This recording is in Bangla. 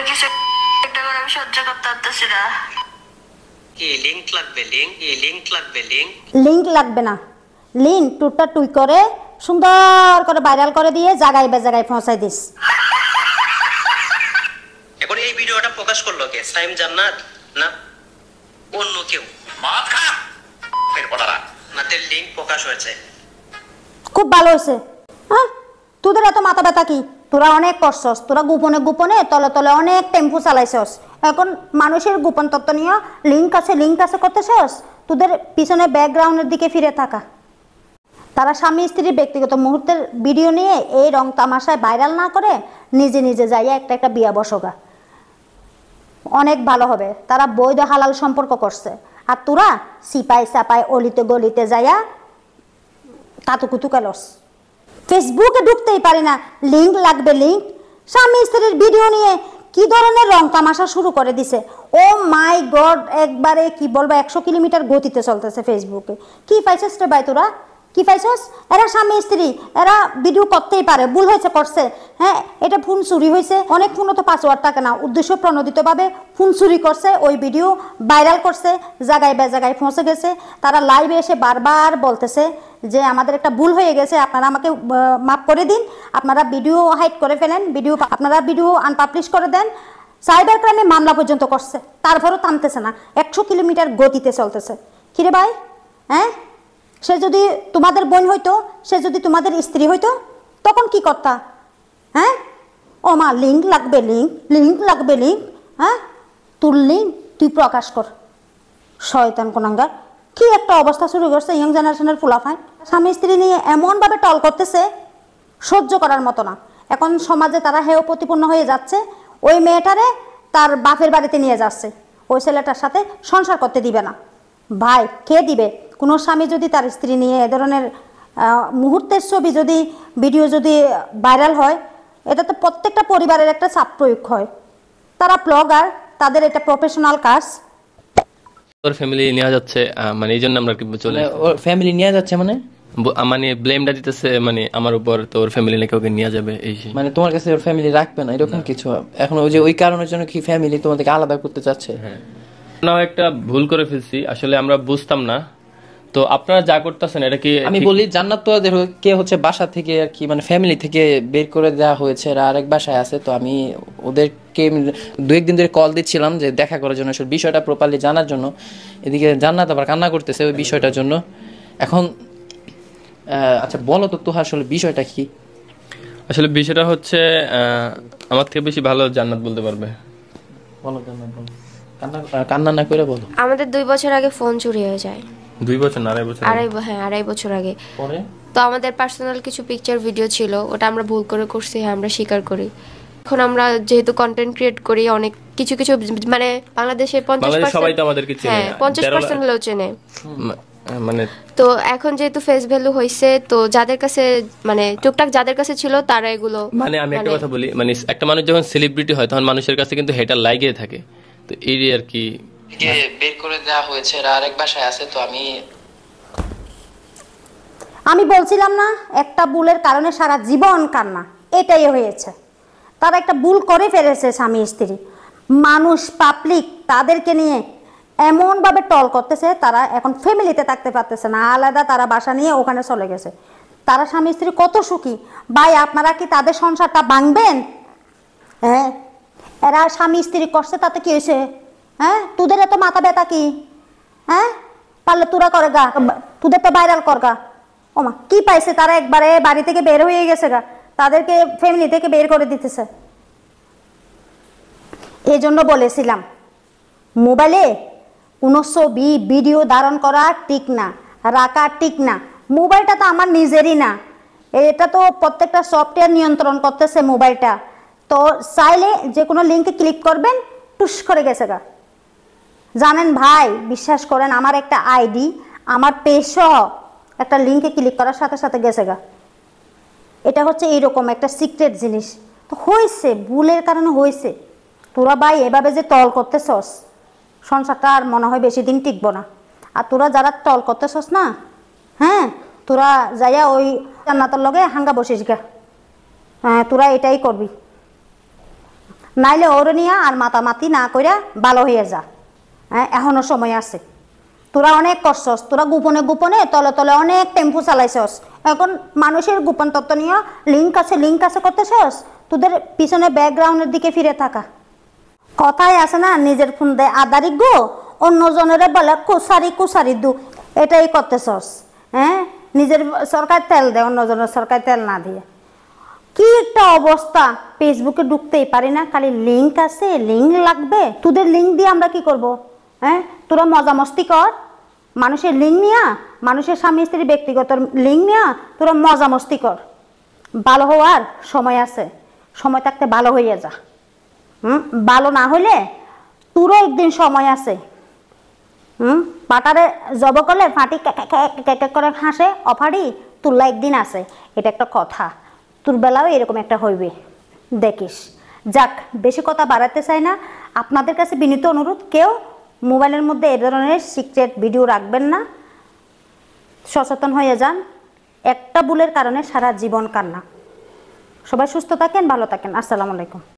আপনাদের কিছু একটা করে আমি সহ্য করতে পারতেছি না কি লিংক লাগবে লিংক এই লিংক লাগবে লিংক লিংক লাগবে না লিংক টুটটা টুই করে সুন্দর করে ভাইরাল করে দিয়ে জায়গায় বে জায়গায় পৌঁছাই দিস এখন এই ভিডিওটা প্রকাশ করলো কে সাইম জান্নাত না অন্য কেউ মাত খা ফের পড়ারা নাতে লিংক প্রকাশ হয়েছে খুব ভালো হয়েছে হ্যাঁ তোদের এত মাথা ব্যথা কি তোরা অনেক করছস তোরা গোপনে গোপনে তলে তলে অনেক টেম্পু চালাইছস এখন মানুষের গোপন তত্ত্ব নিয়ে লিঙ্ক আছে লিঙ্ক আছে করতেছস তোদের পিছনে ব্যাকগ্রাউন্ডের দিকে ফিরে থাকা তারা স্বামী স্ত্রীর ব্যক্তিগত মুহূর্তের ভিডিও নিয়ে এই রং তামাশায় ভাইরাল না করে নিজে নিজে যাইয়া একটা একটা বিয়া বসগা অনেক ভালো হবে তারা বৈধ হালাল সম্পর্ক করছে আর তোরা সিপাই সাপাই অলিতে গলিতে যাইয়া কাতুকুতু কালস ফেসবুকে ঢুকতেই পারি না লিঙ্ক লাগবে লিঙ্ক স্বামী স্ত্রীর ভিডিও নিয়ে কি ধরনের রং তামাশা শুরু করে দিছে ও মাই গড একবারে কি বলবো একশো কিলোমিটার গতিতে চলতেছে ফেসবুকে কি পাইছে রে ভাই তোরা কি পাইছস এরা স্বামী স্ত্রী এরা ভিডিও করতেই পারে ভুল হয়েছে করছে হ্যাঁ এটা ফোন চুরি হয়েছে অনেক ফোনও তো পাসওয়ার্ড থাকে না উদ্দেশ্য প্রণোদিতভাবে ফোন চুরি করছে ওই ভিডিও ভাইরাল করছে জায়গায় বে জায়গায় পৌঁছে গেছে তারা লাইভে এসে বারবার বলতেছে যে আমাদের একটা ভুল হয়ে গেছে আপনারা আমাকে মাফ করে দিন আপনারা ভিডিও হাইড করে ফেলেন ভিডিও আপনারা ভিডিও আনপাবলিশ করে দেন সাইবার ক্রাইমে মামলা পর্যন্ত করছে তারপরও থামতেছে না একশো কিলোমিটার গতিতে চলতেছে কিরে ভাই হ্যাঁ সে যদি তোমাদের বোন হইতো সে যদি তোমাদের স্ত্রী হইতো তখন কি করতা হ্যাঁ ও মা লিঙ্ক লাগবে লিঙ্ক লিঙ্ক লাগবে লিঙ্ক হ্যাঁ তুল লিঙ্ক তুই প্রকাশ কর শয়তান কোনাঙ্গার কি একটা অবস্থা শুরু করছে ইয়ং জেনারেশনের ফুলাফাই স্বামী স্ত্রী নিয়ে এমনভাবে টল করতেছে সহ্য করার মতো না এখন সমাজে তারা হেয় প্রতিপূর্ণ হয়ে যাচ্ছে ওই মেয়েটারে তার বাপের বাড়িতে নিয়ে যাচ্ছে ওই ছেলেটার সাথে সংসার করতে দিবে না ভাই কে দিবে কোনো স্বামী যদি তার স্ত্রী নিয়ে এ ধরনের মুহূর্তের ছবি যদি ভিডিও যদি ভাইরাল হয় এটা তো প্রত্যেকটা পরিবারের একটা চাপ প্রয়োগ হয় তারা ব্লগার তাদের এটা প্রফেশনাল কাজ ওর ফ্যামিলি নিয়ে যাচ্ছে মানে এই জন্য আমরা কি চলে মানে ওর ফ্যামিলি নিয়ে যাচ্ছে মানে মানে ব্লেমটা দিতেছে মানে আমার উপর তো ওর ফ্যামিলি নাকি ওকে নিয়ে যাবে এই মানে তোমার কাছে ওর ফ্যামিলি রাখবে না এরকম কিছু এখন ওই যে ওই কারণের জন্য কি ফ্যামিলি তোমাদেরকে আলাদা করতে চাচ্ছে হ্যাঁ একটা ভুল করে ফেলছি আসলে আমরা বুঝতাম না তো আপনারা যা করতেছেন এটা কি আমি বলি জান্নাত তো কে হচ্ছে বাসা থেকে আর কি মানে ফ্যামিলি থেকে বের করে দেওয়া হয়েছে আর আরেক বাসায় আছে তো আমি ওদেরকে দু একদিন ধরে কল দিচ্ছিলাম যে দেখা করার জন্য সব বিষয়টা প্রপারলি জানার জন্য এদিকে জান্নাত আবার কান্না করতেছে ওই বিষয়টার জন্য এখন আচ্ছা বলো তো তোহা আসলে বিষয়টা কি আসলে বিষয়টা হচ্ছে আমার থেকে বেশি ভালো জান্নাত বলতে পারবে বলো জান্নাত বলো কান্না কান্না না করে বলো আমাদের দুই বছর আগে ফোন চুরি হয়ে যায় দুই বছর আড়াই বছর আড়াই হ্যাঁ আড়াই বছর আগে তো আমাদের পার্সোনাল কিছু পিকচার ভিডিও ছিল ওটা আমরা ভুল করে করছি হ্যাঁ, আমরা স্বীকার করি এখন আমরা যেহেতু কন্টেন্ট ক্রিয়েট করি অনেক কিছু কিছু মানে বাংলাদেশে পঞ্চাশ সবাই তো হ্যাঁ, পঞ্চাশ পার্সেন্ট হলেও চেনে হ্যাঁ, মানে তো এখন যেহেতু ফেস ভ্যালু হইছে তো যাদের কাছে মানে টুকটাক যাদের কাছে ছিল তারা এগুলো মানে আমি একটা মানে কথা বলি মানে একটা মানুষ যখন সেলিব্রিটি হয় তখন মানুষের কাছে কিন্তু হেটার লাগিয়ে থাকে তো এই আর কি হ্যাঁ। বের করে দেওয়া হয়েছে এরা আরেক বাসায় আছে তো আমি আমি বলছিলাম না একটা ভুলের কারণে সারা জীবন কান্না এটাই হয়েছে তারা একটা ভুল করে ফেলেছে স্বামী স্ত্রী মানুষ পাবলিক তাদেরকে নিয়ে এমনভাবে টল করতেছে তারা এখন ফ্যামিলিতে থাকতে পারতেছে না আলাদা তারা বাসা নিয়ে ওখানে চলে গেছে তারা স্বামী স্ত্রী কত সুখী ভাই আপনারা কি তাদের সংসারটা ভাঙবেন হ্যাঁ এরা স্বামী স্ত্রী করছে তাতে কি হয়েছে হ্যাঁ তোদের এত মাথা ব্যথা কি হ্যাঁ পারলে তোরা করে গা তোদের তো ভাইরাল কর গা ওমা কি পাইছে তারা একবারে বাড়ি থেকে বের হয়ে গেছে গা তাদেরকে ফ্যামিলি থেকে বের করে দিতেছে এই জন্য বলেছিলাম মোবাইলে কোনো ছবি ভিডিও ধারণ করা ঠিক না রাখা ঠিক না মোবাইলটা তো আমার নিজেরই না এটা তো প্রত্যেকটা সফটওয়্যার নিয়ন্ত্রণ করতেছে মোবাইলটা তো চাইলে যে কোনো লিঙ্কে ক্লিক করবেন টুস করে গেছে গা জানেন ভাই বিশ্বাস করেন আমার একটা আইডি আমার পেশহ একটা লিঙ্কে ক্লিক করার সাথে সাথে গেছে গা এটা হচ্ছে এইরকম একটা সিক্রেট জিনিস তো হয়েছে ভুলের কারণে হয়েছে তোরা ভাই এভাবে যে তল করতে সস সংসারটা আর মনে হয় বেশি দিন টিকবো না আর তোরা যারা তল করতে সস না হ্যাঁ তোরা যাইয়া ওই জান্নাতার লগে হাঙ্গা বসিস গা হ্যাঁ তোরা এটাই করবি নাইলে ওরনিয়া আর মাতামাতি না কইরা ভালো হইয়া যা হ্যাঁ এখনও সময় আছে তোরা অনেক করছস তোরা গোপনে গোপনে তলে তলে অনেক টেম্পু চালাইছস এখন মানুষের গোপন তত্ত্ব নিয়ে লিঙ্ক আছে লিঙ্ক আছে করতেছস তোদের পিছনে ব্যাকগ্রাউন্ডের দিকে ফিরে থাকা কথাই আছে না নিজের ফোন দেয় আদারি গো অন্যজনের বলে কুসারি কুসারি দু এটাই করতেছস হ্যাঁ নিজের সরকার তেল দেয় অন্যজনের সরকার তেল না দিয়ে কি একটা অবস্থা ফেসবুকে ঢুকতেই পারি না খালি লিঙ্ক আছে লিঙ্ক লাগবে তোদের লিঙ্ক দিয়ে আমরা কি করবো হ্যাঁ তোরা মজা মস্তি কর মানুষের লিঙ্ক নিয়া মানুষের স্বামী স্ত্রী ব্যক্তিগত লিঙ্ক নিয়া তোরা মজা মস্তি কর ভালো হওয়ার সময় আছে সময় থাকতে ভালো হইয়া যা হুম ভালো না হলে তোরও একদিন সময় আছে হুম পাটারে জব করলে ফাঁটি করে হাসে অফারি তুল্লা একদিন আছে এটা একটা কথা তোর বেলাও এরকম একটা হইবে দেখিস যাক বেশি কথা বাড়াতে চাই না আপনাদের কাছে বিনীত অনুরোধ কেউ মোবাইলের মধ্যে এ ধরনের সিক্রেট ভিডিও রাখবেন না সচেতন হয়ে যান একটা ভুলের কারণে সারা জীবন কান্না সবাই সুস্থ থাকেন ভালো থাকেন আসসালামু আলাইকুম